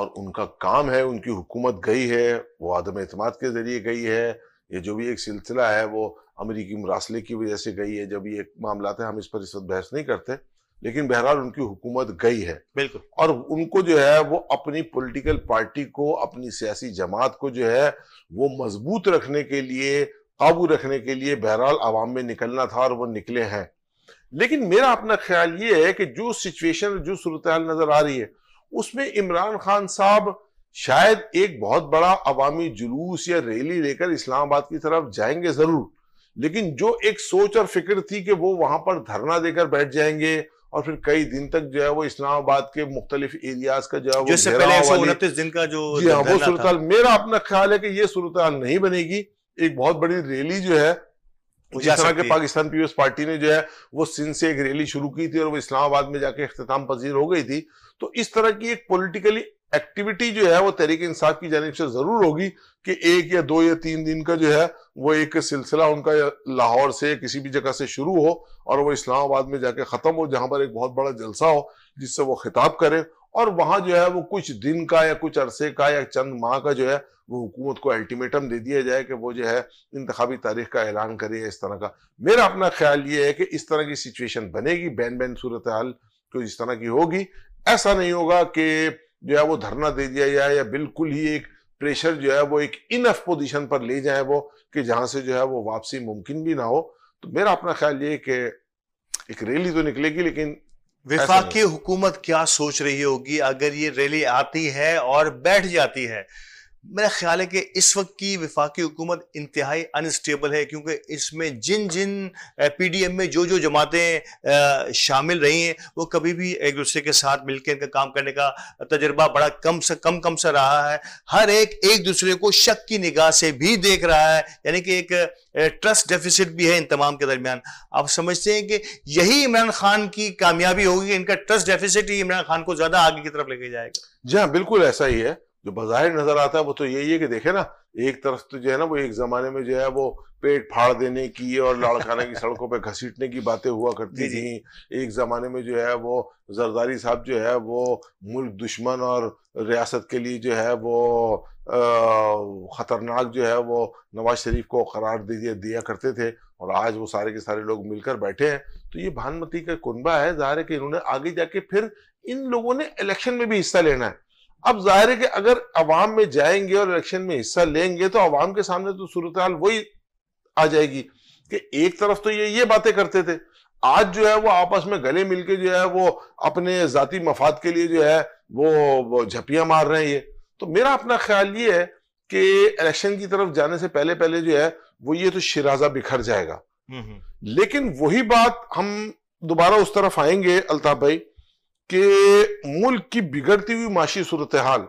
और उनका काम है उनकी हुकूमत गई है वो आदम अतमाद के जरिए गई है ये जो भी एक सिलसिला है वो अमरीकी मरासले की वजह से गई है जब ये मामला है हम इस पर इस वक्त बहस नहीं करते लेकिन बहरहाल उनकी हुकूमत गई है बिल्कुल और उनको जो है वो अपनी पॉलिटिकल पार्टी को अपनी सियासी जमात को जो है वो मजबूत रखने के लिए काबू रखने के लिए बहरहाल आवाम में निकलना था और वो निकले हैं लेकिन मेरा अपना ख्याल ये है कि जो सिचुएशन जो सूरत नज़र आ रही है उसमें इमरान खान साहब शायद एक बहुत बड़ा अवामी जुलूस या रैली लेकर इस्लामाबाद की तरफ जाएंगे ज़रूर लेकिन जो एक सोच और फिक्र थी कि वो वहां पर धरना देकर बैठ जाएंगे और फिर कई दिन तक जो है वो इस्लामाबाद के मुख्तलिफ एरियाज का जो है वो पहले उनतीस दिन का जो जी हाँ वो सूरत मेरा अपना ख्याल है कि ये सूरत नहीं बनेगी एक बहुत बड़ी रैली जो है जिस तरह के पाकिस्तान पीपल्स पार्टी ने जो है वो सिंध से एक रैली शुरू की थी और वो इस्लामाबाद में जाके अख्ताम पजीर हो गई थी तो इस तरह की एक पोलिटिकली एक्टिविटी जो है वो तरीके इंसाफ की जानब से जरूर होगी कि एक या दो या तीन दिन का जो है वो एक सिलसिला उनका लाहौर से किसी भी जगह से शुरू हो और वो इस्लामाबाद में जाके ख़त्म हो जहां पर एक बहुत बड़ा जलसा हो जिससे वो खिताब करें और वहां जो है वो कुछ दिन का या कुछ अरसे का या चंद माह का जो है वो हुकूमत को अल्टीमेटम दे दिया जाए कि वो जो है इंतबी तारीख का ऐलान करे इस तरह का मेरा अपना ख्याल ये है कि इस तरह की सिचुएशन बनेगी बैन बैन सूरत हाल तो इस तरह की होगी ऐसा नहीं होगा कि जो है वो धरना दे दिया जाए या बिल्कुल ही एक प्रेशर जो है वो एक इनफ पोजीशन पर ले जाए वो कि जहां से जो है वो वापसी मुमकिन भी ना हो तो मेरा अपना ख्याल ये कि एक रैली तो निकलेगी लेकिन विफाकी हुकूमत क्या सोच रही होगी अगर ये रैली आती है और बैठ जाती है मेरा ख्याल है कि इस वक्त की विफाकी हुकूमत इंतहाई अनस्टेबल है क्योंकि इसमें जिन जिन पी डी एम में जो जो जमातें शामिल रही हैं वो कभी भी एक दूसरे के साथ मिलकर इनका काम करने का तजर्बा बड़ा कम से कम कम सा रहा है हर एक एक दूसरे को शक की निगाह से भी देख रहा है यानी कि एक ट्रस्ट डेफिसिट भी है इन तमाम के दरमियान आप समझते हैं कि यही इमरान खान की कामयाबी होगी इनका ट्रस्ट डेफिसिट ही इमरान खान को ज्यादा आगे की तरफ लेके जाएगा जी हाँ बिल्कुल ऐसा ही है जो बाहिर नजर आता है वो तो यही है कि देखे ना एक तरफ तो जो है ना वो एक जमाने में जो है वो पेट फाड़ देने की और लाड़खाने की सड़कों पे घसीटने की बातें हुआ करती थी एक जमाने में जो है वो जरदारी साहब जो है वो मुल्क दुश्मन और रियासत के लिए जो है वो खतरनाक जो है वो नवाज शरीफ को करार दे दिया दिया करते थे और आज वो सारे के सारे लोग मिलकर बैठे हैं तो ये भानमती का कुनबा है जाहिर है कि इन्होंने आगे जाके फिर इन लोगों ने इलेक्शन में भी हिस्सा लेना है अब जाहिर है कि अगर अवाम में जाएंगे और इलेक्शन में हिस्सा लेंगे तो अवाम के सामने तो सूरत हाल वही आ जाएगी कि एक तरफ तो ये ये बातें करते थे आज जो है वो आपस में गले मिलके जो है वो अपने जाति मफाद के लिए जो है वो झपियां मार रहे हैं ये तो मेरा अपना ख्याल ये है कि इलेक्शन की तरफ जाने से पहले पहले जो है वो ये तो शिराजा बिखर जाएगा हम्म, हम्म। लेकिन वही बात हम दोबारा उस तरफ आएंगे अल्ताफ भाई कि मुल्क की बिगड़ती हुई माशी सूरत हाल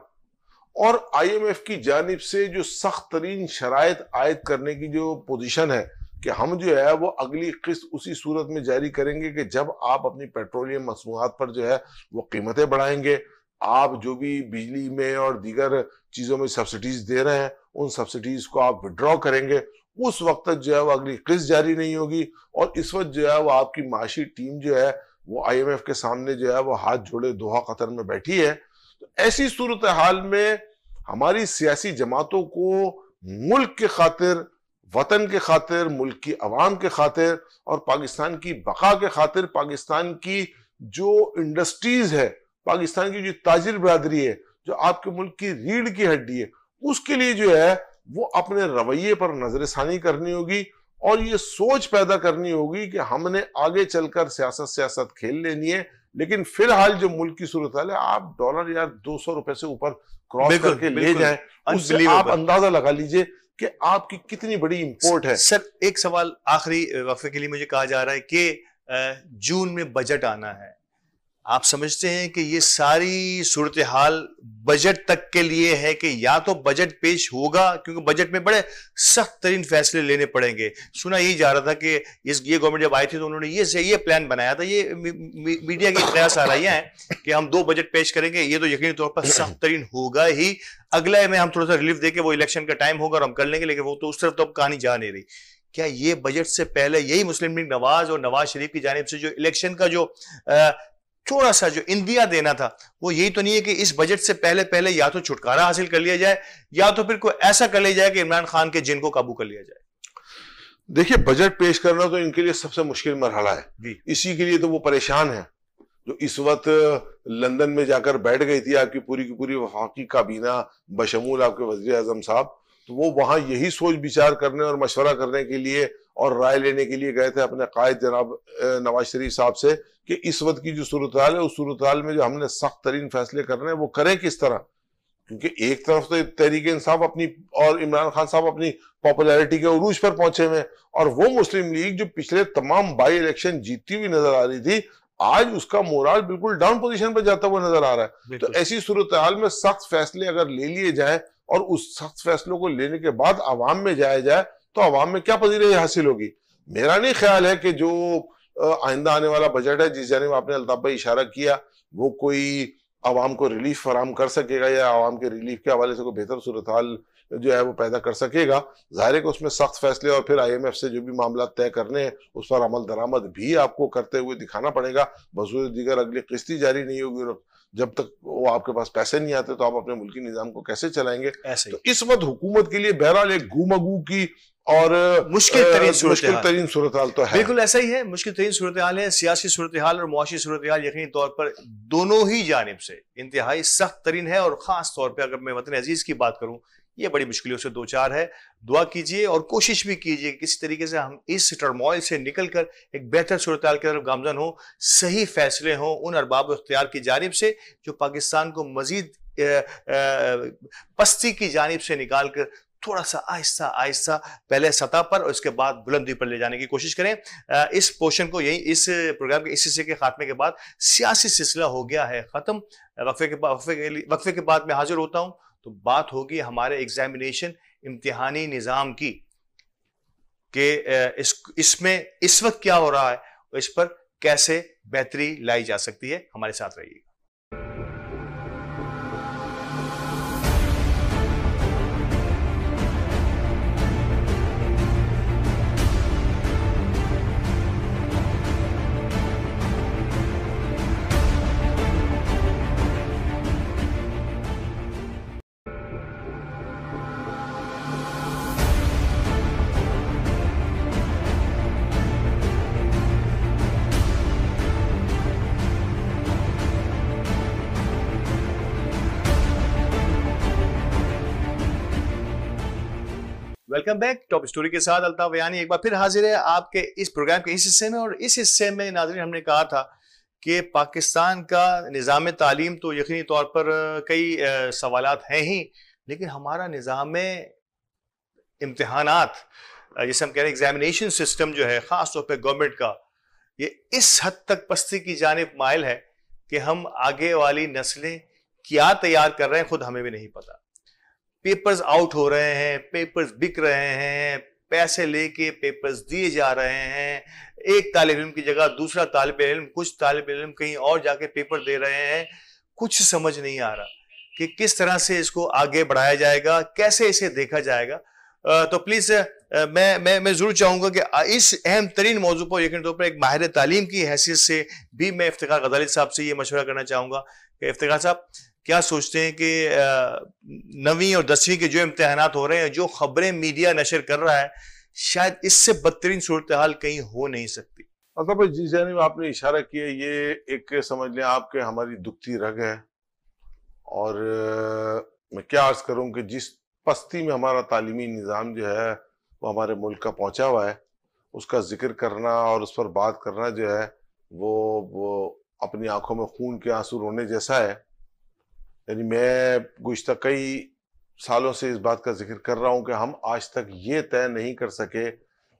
और आईएमएफ की जानब से जो सख्त तरीन शराय आयद करने की जो पोजीशन है कि हम जो है वो अगली किस्त उसी सूरत में जारी करेंगे कि जब आप अपनी पेट्रोलियम मसनूआत पर जो है वो कीमतें बढ़ाएंगे आप जो भी बिजली में और दीगर चीज़ों में सब्सिडीज दे रहे हैं उन सब्सिडीज को आप विड्रॉ करेंगे उस वक्त तक जो है वो अगली किस्त जारी नहीं होगी और इस वक्त जो है वो आपकी माशी टीम जो है वो आईएमएफ के सामने जो है वो हाथ जोड़े दोहा कतर में बैठी है तो ऐसी सूरत हाल में हमारी सियासी जमातों को मुल्क के खातिर वतन के खातिर मुल्क की आवाम के खातिर और पाकिस्तान की बका के खातिर पाकिस्तान की जो इंडस्ट्रीज है पाकिस्तान की जो ताजिर बरदरी है जो आपके मुल्क की रीढ़ की हड्डी है उसके लिए जो है वो अपने रवैये पर नजरसानी करनी होगी और ये सोच पैदा करनी होगी कि हमने आगे चलकर सियासत सियासत खेल लेनी है लेकिन फिलहाल जो मुल्क की सूरत है आप डॉलर या दो सौ रुपए से ऊपर क्रॉस करके ले जाए उससे आप अंदाजा लगा लीजिए कि आपकी कितनी बड़ी इंपोर्ट है सर एक सवाल आखिरी वक्त के लिए मुझे कहा जा रहा है कि जून में बजट आना है आप समझते हैं कि ये सारी सूरत हाल बजट तक के लिए है कि या तो बजट पेश होगा क्योंकि बजट में बड़े सख्त तरीन फैसले लेने पड़ेंगे सुना यही जा रहा था कि इस ये गवर्नमेंट जब आई थी तो उन्होंने ये से ये प्लान बनाया था ये मीडिया की प्रयास आ रही है कि हम दो बजट पेश करेंगे ये तो यकीनी तौर पर सख्त तरीन होगा ही अगला में हम थोड़ा सा रिलीफ देके वो इलेक्शन का टाइम होगा और हम कर लेंगे लेकिन वो तो उस तरफ तो अब कहानी जा नहीं रही क्या ये बजट से पहले यही मुस्लिम लीग नवाज और नवाज शरीफ की जानब से जो इलेक्शन का जो थोड़ा सा जो इंदिया देना था वो यही तो नहीं है कि इस बजट से पहले पहले या तो छुटकारा हासिल कर लिया जाए या तो फिर कोई ऐसा कर लिया जाए कि इमरान खान के जिन को काबू कर लिया जाए देखिए बजट पेश करना तो इनके लिए सबसे मुश्किल मरहला है जी। इसी के लिए तो वो परेशान है जो इस वक्त लंदन में जाकर बैठ गई थी आपकी पूरी की पूरी वफाकी काबीना बशमूल आपके वजी अजम साहब तो वो वहां यही सोच विचार करने और मशवरा करने के लिए और राय लेने के लिए गए थे अपने कायद जनाब नवाज शरीफ साहब से कि इस वक्त की जो सूरत हाल है उस सूरत हाल में जो हमने सख्त तरीन फैसले करने हैं वो करें किस तरह क्योंकि एक तरफ तो तहरीक इंसाफ अपनी और इमरान खान साहब अपनी पॉपुलैरिटी के उरूज पर पहुंचे हुए और वो मुस्लिम लीग जो पिछले तमाम बाई इलेक्शन जीती हुई नजर आ रही थी आज उसका मोराल बिल्कुल डाउन पोजीशन पर जाता हुआ नजर आ रहा है तो ऐसी सूरत हाल में सख्त फैसले अगर ले लिए जाए और उस सख्त फैसलों को लेने के बाद आवाम में जाया जाए तो आवाम में क्या पजीराई हासिल होगी मेरा नहीं ख्याल है कि जो आइंदा आने वाला बजट है जिस जानब आपने अल्ताफ भाई इशारा किया वो कोई आवाम को रिलीफ फराम कर सकेगा या आवाम के रिलीफ के हवाले से कोई बेहतर सूरत हाल जो है वो पैदा कर सकेगा ज़ाहिर है कि उसमें सख्त फैसले और फिर आई एम एफ से जो भी मामला तय करने हैं उस पर अमल दरामद भी आपको करते हुए दिखाना पड़ेगा बसूर दीगर अगली किस्ती जारी नहीं होगी और जब तक वो आपके पास पैसे नहीं आते तो आप अपने मुल्की निज़ाम को कैसे चलाएंगे तो इस वक्त हुकूमत के लिए बहरहाल एक गू की और मुश्किल तरीन मुश्किल तरीन सूरत हाल तो है बिल्कुल ऐसा ही है मुश्किल तरीन सूरत हाल है सियासी सूरत हाल और मुआशी सूरत हाल यकीन तौर पर दोनों ही जानब से इंतहाई सख्त तरीन है और ख़ास तौर पर अगर मैं वतन अजीज़ की बात करूँ ये बड़ी मुश्किलों से दो चार है दुआ कीजिए और कोशिश भी कीजिए किसी तरीके से हम इस टर्मोइल से निकल कर एक बेहतर सूरत की तरफ गामजन हो सही फैसले हों उन अरबाब अख्तियार की जानब से जो पाकिस्तान को मजीद पस्ती की जानब से निकाल कर थोड़ा सा आहिस्ता आहिस्ता पहले सतह पर और इसके बाद बुलंदी पर ले जाने की कोशिश करें इस पोर्शन को यही इस प्रोग्राम के इस हिस्से के खात्मे के बाद सियासी सिलसिला हो गया है ख़त्म वक्फे के वक्फे के लिए वक्फे के बाद मैं हाजिर होता हूँ तो बात होगी हमारे एग्जामिनेशन इम्तिहानी निज़ाम की के इस इसमें इस वक्त क्या हो रहा है इस पर कैसे बेहतरी लाई जा सकती है हमारे साथ रहिए वेलकम बैक टॉप स्टोरी के साथ अल्ताफ वयानी एक बार फिर हाजिर है आपके इस प्रोग्राम के इस हिस्से में और इस हिस्से में नाजरी हमने कहा था कि पाकिस्तान का निज़ाम तालीम तो यकीनी तौर पर कई सवाल हैं ही लेकिन हमारा निज़ाम इम्तहान जैसे हम कह रहे हैं एग्जामिनेशन सिस्टम जो है ख़ास तौर पर गवर्नमेंट का ये इस हद तक पस्ती की जानब मायल है कि हम आगे वाली नस्लें क्या तैयार कर रहे हैं खुद हमें भी नहीं पता पेपर्स आउट हो रहे हैं पेपर्स बिक रहे हैं पैसे लेके पेपर्स दिए जा रहे हैं एक तालब इम की जगह दूसरा तालब इलम कुछ तालब इलम कहीं और जाके पेपर दे रहे हैं कुछ समझ नहीं आ रहा कि किस तरह से इसको आगे बढ़ाया जाएगा कैसे इसे देखा जाएगा तो प्लीज़ मैं मैं मैं ज़रूर चाहूंगा कि इस अहम तरीन मौजू पर यकीन तौर पर एक माहिर तालीम की हैसियत से भी मैं इफ्तार गजाली साहब से ये मशवरा करना चाहूंगा कि इफ्तार साहब क्या सोचते हैं कि नवीं और दसवीं के जो इम्तहान हो रहे हैं जो खबरें मीडिया नशर कर रहा है शायद इससे बदतरीन सूरत हाल कहीं हो नहीं सकती अच्छा भाई जिस जानब आपने इशारा किया ये एक समझ लें आपके हमारी दुखती रग है और मैं क्या अर्ज करूँ कि जिस पस्ती में हमारा तालीमी निज़ाम जो है वो हमारे मुल्क का पहुँचा हुआ है उसका जिक्र करना और उस पर बात करना जो है वो वो अपनी आंखों में खून के आंसू रोने जैसा है यानी मैं गुज्त कई सालों से इस बात का जिक्र कर रहा हूँ कि हम आज तक ये तय नहीं कर सके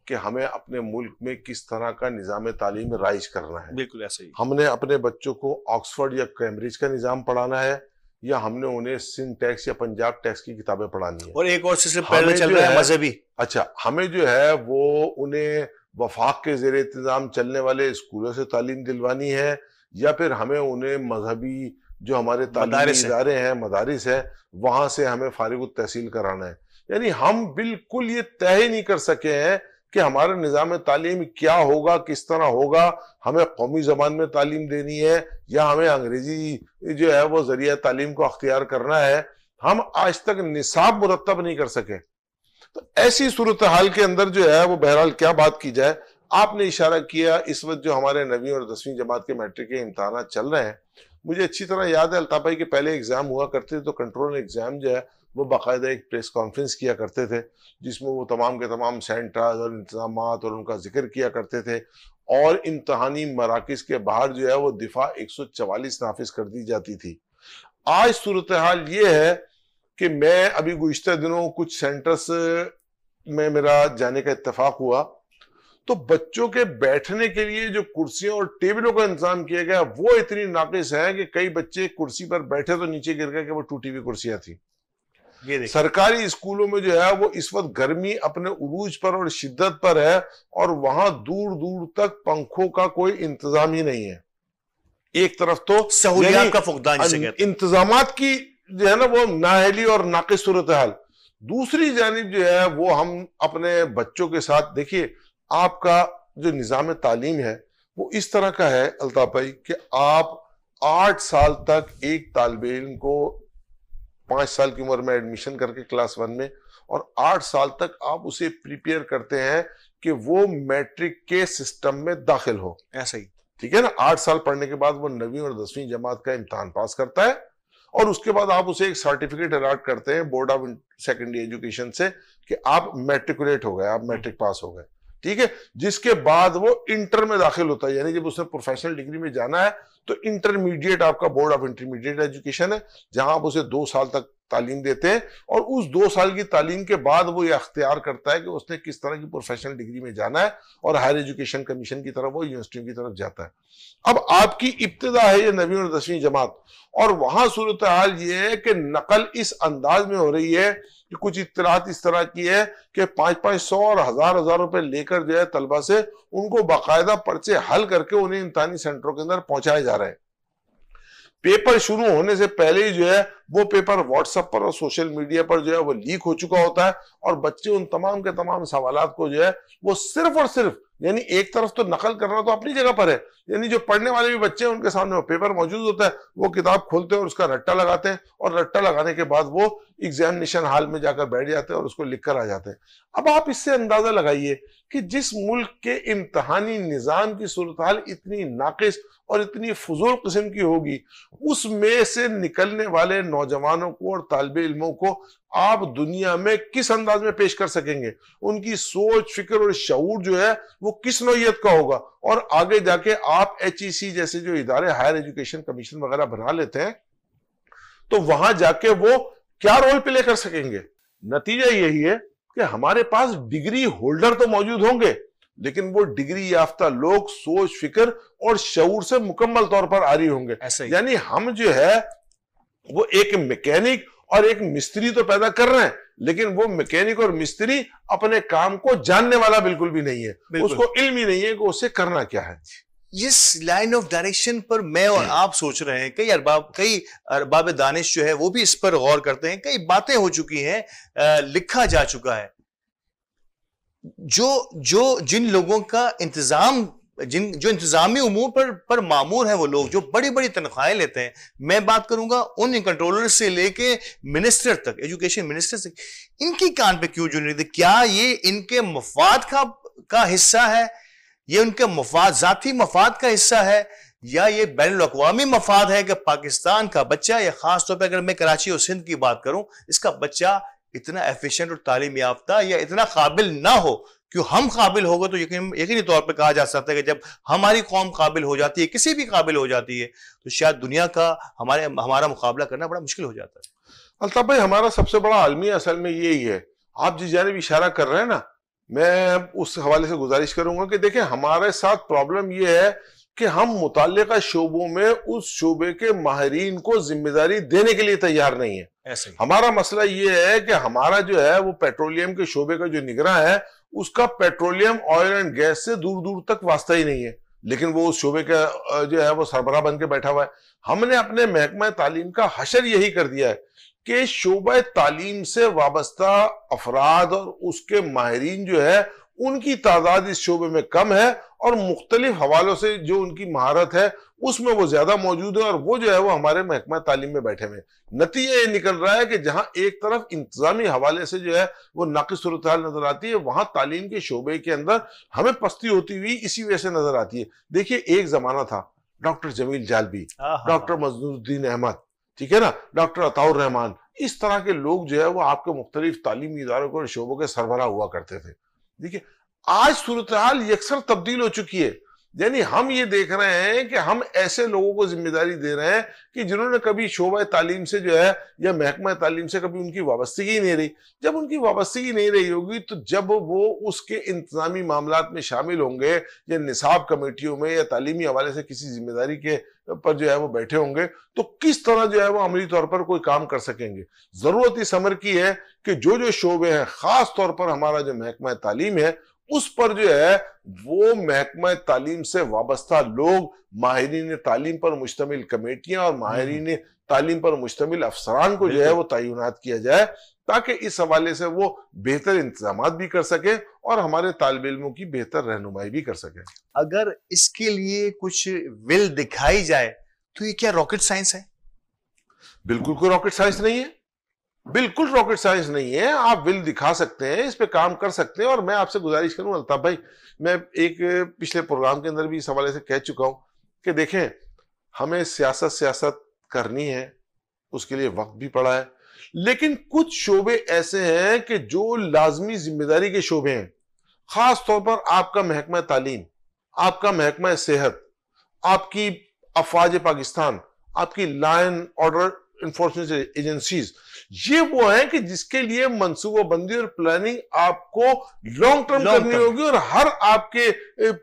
कि हमें अपने मुल्क में किस तरह का निज़ाम तालीम राइज करना है बिल्कुल ऐसे ही हमने अपने बच्चों को ऑक्सफर्ड या कैम्ब्रिज का निज़ाम पढ़ाना है या हमने उन्हें सिंध टैक्स या पंजाब टैक्स की किताबें पढ़ानी है और एक और सिलसिले पहले चल रहा है मजहबी अच्छा हमें जो है वो उन्हें वफाक के जेर इंतजाम चलने वाले स्कूलों से तालीम दिलवानी है या फिर हमें उन्हें मजहबी जो हमारे तालीमी इदारे हैं मदारिस हैं वहां से हमें फारिग तहसील कराना है यानी हम बिल्कुल ये तय ही नहीं कर सके हैं कि हमारा निज़ाम तालीम क्या होगा किस तरह होगा हमें कौमी ज़बान में तालीम देनी है या हमें अंग्रेज़ी जो है वो ज़रिए तालीम को अख्तियार करना है हम आज तक निसाब मुरतब नहीं कर सके तो ऐसी सूरत हाल के अंदर जो है वो बहरहाल क्या बात की जाए आपने इशारा किया इस वक्त जो हमारे नवी और दसवीं जमात के मैट्रिक के इम्तहान चल रहे हैं मुझे अच्छी तरह याद है अल्ताफ भाई के पहले एग्ज़ाम हुआ करते थे तो कंट्रोल एग्ज़ाम जो है वो बाकायदा एक प्रेस कॉन्फ्रेंस किया करते थे जिसमें वो तमाम के तमाम सेंटर्स और इंतजाम और उनका जिक्र किया करते थे और इम्तहानी मराकज़ के बाहर जो है वो दिफा एक सौ चवालीस नाफिज कर दी जाती थी आज सूरत हाल ये है कि मैं अभी गुज्त दिनों कुछ सेंटर्स में मेरा जाने का इतफाक़ हुआ तो बच्चों के बैठने के लिए जो कुर्सियों और टेबलों का इंतजाम किया गया वो इतनी नाकिस है कि कई बच्चे कुर्सी पर बैठे तो नीचे गिर गए कि वो टूटी हुई कुर्सियां थी ये सरकारी स्कूलों में जो है वो इस वक्त गर्मी अपने उरूज पर और शिद्दत पर है और वहां दूर दूर तक पंखों का कोई इंतजाम ही नहीं है एक तरफ तो सहूलियत का फुकदान इंतजाम की जो है ना वो नाहली और नाकिस सूरत हाल दूसरी जानब जो है वो हम अपने बच्चों के साथ देखिए आपका जो निज़ाम तालीम है वो इस तरह का है अल्ताफ भाई कि आप आठ साल तक एक तालब इम को पाँच साल की उम्र में एडमिशन करके क्लास वन में और आठ साल तक आप उसे प्रिपेयर करते हैं कि वो मैट्रिक के सिस्टम में दाखिल हो ऐसा ही ठीक है ना आठ साल पढ़ने के बाद वो नवीं और दसवीं जमात का इम्तहान पास करता है और उसके बाद आप उसे एक सर्टिफिकेट अलाट करते हैं बोर्ड ऑफ सेकेंडरी एजुकेशन से कि आप मेट्रिकुलेट हो गए आप मैट्रिक पास हो गए ठीक है जिसके बाद वो इंटर में दाखिल होता है यानी जब उसने प्रोफेशनल डिग्री में जाना है तो इंटरमीडिएट आपका बोर्ड ऑफ इंटरमीडिएट एजुकेशन है जहां आप उसे दो साल तक तालीम देते हैं और उस दो साल की तालीम के बाद वो ये अख्तियार करता है कि उसने किस तरह की प्रोफेशनल डिग्री में जाना है और हायर एजुकेशन कमीशन की तरफ वो यूनिवर्सिटियों की तरफ जाता है अब आपकी इब्तदा है ये नवी और दसवीं जमात और वहां सूरत हाल ये है कि नकल इस अंदाज में हो रही है कि कुछ इतरात इस तरह की है कि पांच पांच सौ और हजार हजार रुपए लेकर जो है तलबा से उनको बाकायदा पर्चे हल करके उन्हें इम्तानी सेंटरों के अंदर पहुंचाए जा रहे हैं पेपर शुरू होने से पहले ही जो है वो पेपर व्हाट्सएप पर और सोशल मीडिया पर जो है वो लीक हो चुका होता है और बच्चे उन तमाम के तमाम सवाल को जो है वो सिर्फ और सिर्फ यानी एक तरफ तो नकल करना तो अपनी जगह पर है यानी जो पढ़ने वाले भी बच्चे हैं उनके सामने वो पेपर मौजूद होता है वो किताब खोलते हैं और उसका रट्टा लगाते हैं और रट्टा लगाने के बाद वो एग्जामिनेशन हॉल में जाकर बैठ जाते हैं और उसको लिख कर आ जाते हैं अब आप इससे अंदाजा लगाइए कि जिस मुल्क के इम्तहानी निज़ाम की सूरत हाल इतनी नाकस और इतनी फजूल किस्म की होगी उसमें से निकलने वाले नौजवानों को और तालब इलमों को आप दुनिया में किस अंदाज में पेश कर सकेंगे उनकी सोच फिक्र और शूर जो है वो किस नोयत का होगा और आगे जाके आप एच ई सी जैसे जो इदारे हायर एजुकेशन कमीशन वगैरह बना लेते हैं तो वहां जाके वो क्या रोल प्ले कर सकेंगे नतीजा यही है कि हमारे पास डिग्री होल्डर तो मौजूद होंगे लेकिन वो डिग्री याफ्ता लोग सोच फिक्र और शऊर से मुकम्मल तौर पर आ रही होंगे यानी हम जो है वो एक मैकेनिक और एक मिस्त्री तो पैदा कर रहे हैं लेकिन वो मैकेनिक और मिस्त्री अपने काम को जानने वाला बिल्कुल भी नहीं है उसको इल्म ही नहीं है कि उसे करना क्या है इस लाइन ऑफ डायरेक्शन पर मैं और आप सोच रहे हैं कई अरबाब कई अरबाब दानिश जो है वो भी इस पर गौर करते हैं कई बातें हो चुकी हैं लिखा जा चुका है जो जो जिन लोगों का इंतजाम जिन जो इंतजामी उमूर पर पर मामूर हैं वो लोग जो बड़ी बड़ी तनख्वाहें लेते हैं मैं बात करूंगा उन कंट्रोलर से लेके मिनिस्टर तक एजुकेशन मिनिस्टर तक इनकी कान पे क्यों जुड़ी थी क्या ये इनके मफाद का का हिस्सा है ये उनके मफाद जाती मफाद का हिस्सा है या ये बैन अवी मफाद है कि पाकिस्तान का बच्चा या खास तौर पर अगर मैं कराची और सिंध की बात करूं इसका बच्चा इतना एफिशिएंट और तालीम याफ्ता या इतना काबिल ना हो क्यों हम काबिल हो गए तो यकीन यकीनी तौर पर कहा जा सकता है कि जब हमारी कौम काबिल हो जाती है किसी भी काबिल हो जाती है तो शायद दुनिया का हमारे हमारा मुकाबला करना बड़ा मुश्किल हो जाता है अलता भाई हमारा सबसे बड़ा आलमी असल में यही है आप जिस जानब इशारा कर रहे हैं ना मैं उस हवाले से गुजारिश करूंगा कि देखें हमारे साथ प्रॉब्लम यह है कि हम मुतल शोबों में उस शोबे के माहरीन को जिम्मेदारी देने के लिए तैयार नहीं है ऐसे हमारा मसला ये है कि हमारा जो है वो पेट्रोलियम के शोबे का जो निगरा है उसका पेट्रोलियम ऑयल एंड गैस से दूर दूर तक वास्ता ही नहीं है लेकिन वो उस शोबे का जो है वो सरबरा बन के बैठा हुआ है हमने अपने महकमा तालीम का हशर यही कर दिया है कि शोब तालीम से वाबस्ता अफराद और उसके माहरीन जो है उनकी तादाद इस शोबे में कम है और मुख्तलिफ हवालों से जो उनकी महारत है उसमें वो ज्यादा मौजूद है और वो जो है वो हमारे महकमा तालीम में बैठे हुए नतीजा ये निकल रहा है कि जहां एक तरफ इंतजामी हवाले से जो है वो नाकि सूरत नजर आती है वहां तालीम के शोबे के अंदर हमें पस्ती होती हुई इसी वजह से नजर आती है देखिए एक जमाना था डॉक्टर जमील जालबी हाँ, हाँ, डॉक्टर हाँ। मजनुद्दीन अहमद ठीक है ना डॉक्टर अताउर रहमान इस तरह के लोग जो है वो आपके मुख्तलिफ तालीमी इदारों के शोबों के सरबरा हुआ करते थे देखिए आज सूरत हाल यकसर तब्दील हो चुकी है यानी हम ये देख रहे हैं कि हम ऐसे लोगों को जिम्मेदारी दे रहे हैं कि जिन्होंने कभी शोबा तालीम से जो है या महकमा तालीम से कभी उनकी वाबस्तगी नहीं रही जब उनकी वाबस्तगी नहीं रही होगी तो जब वो उसके इंतजामी मामला में शामिल होंगे या निसाब कमेटियों में या तालीमी हवाले से किसी जिम्मेदारी के पर जो है वो बैठे होंगे तो किस तरह जो है वो अमली तौर पर कोई काम कर सकेंगे जरूरत इस अमर की है कि जो जो शोबे हैं खास तौर पर हमारा जो महकमा तालीम है उस पर जो है वो महकमा तालीम से वाबस्ता लोग माहरीन तालीम पर मुश्तमिल कमेटियां और माहरीन हम्म। तालीम पर मुश्तमिल अफसरान को जो है वो तयनत किया जाए ताकि इस हवाले से वो बेहतर इंतजाम भी कर सके और हमारे तालब इलमों की बेहतर रहनुमाई भी कर सके अगर इसके लिए कुछ विल दिखाई जाए तो ये क्या रॉकेट साइंस है बिल्कुल कोई रॉकेट साइंस नहीं है बिल्कुल रॉकेट साइंस नहीं है आप विल दिखा सकते हैं इस पे काम कर सकते हैं और मैं आपसे गुजारिश करूं अल्ताफ भाई मैं एक पिछले प्रोग्राम के अंदर भी इस हवाले से कह चुका हूं कि देखें हमें सियासत सियासत करनी है उसके लिए वक्त भी पड़ा है लेकिन कुछ शोबे ऐसे हैं कि जो लाजमी जिम्मेदारी के शोबे हैं खास तौर पर आपका महकमा तालीम आपका महकमा सेहत आपकी अफवाज पाकिस्तान आपकी लाइन ऑर्डर इन्फोर्समेंट एजेंसीज ये वो हैं कि जिसके लिए मनसूबाबंदी और प्लानिंग आपको लॉन्ग टर्म करनी होगी और हर आपके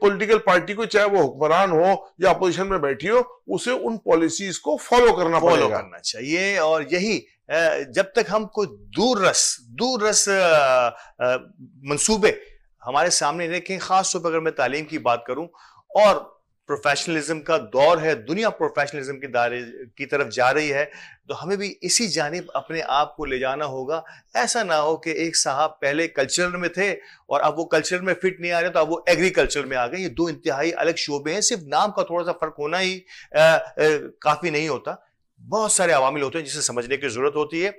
पॉलिटिकल पार्टी को चाहे वो हुक्मरान हो या अपोजिशन में बैठी हो उसे उन पॉलिसीज को फॉलो करना फॉलो करना चाहिए और यही जब तक हम कोई दूर रस दूर रस मनसूबे हमारे सामने रखें खास तौर पर अगर मैं तालीम की बात करूं और प्रोफेशनलिज्म का दौर है दुनिया प्रोफेशनलिज्म की दायरे की तरफ जा रही है तो हमें भी इसी जानब अपने आप को ले जाना होगा ऐसा ना हो कि एक साहब पहले कल्चर में थे और अब वो कल्चर में फिट नहीं आ रहे तो अब वो एग्रीकल्चर में आ गए ये दो इंतहाई अलग शोबे हैं सिर्फ नाम का थोड़ा सा फर्क होना ही काफ़ी नहीं होता बहुत सारे अवामिल होते हैं जिसे समझने की ज़रूरत होती है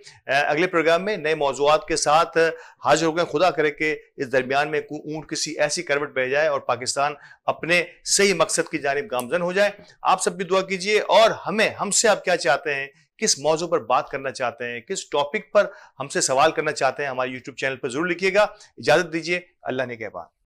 अगले प्रोग्राम में नए मौजूद के साथ हाजिर हो गए खुदा करे कि इस दरमियान में ऊँट किसी ऐसी करवट बह जाए और पाकिस्तान अपने सही मकसद की जानब गामजन हो जाए आप सब भी दुआ कीजिए और हमें हमसे आप क्या चाहते हैं किस मौजू पर बात करना चाहते हैं किस टॉपिक पर हमसे सवाल करना चाहते हैं हमारे यूट्यूब चैनल पर जरूर लिखिएगा इजाज़त दीजिए अल्लाह ने कहबान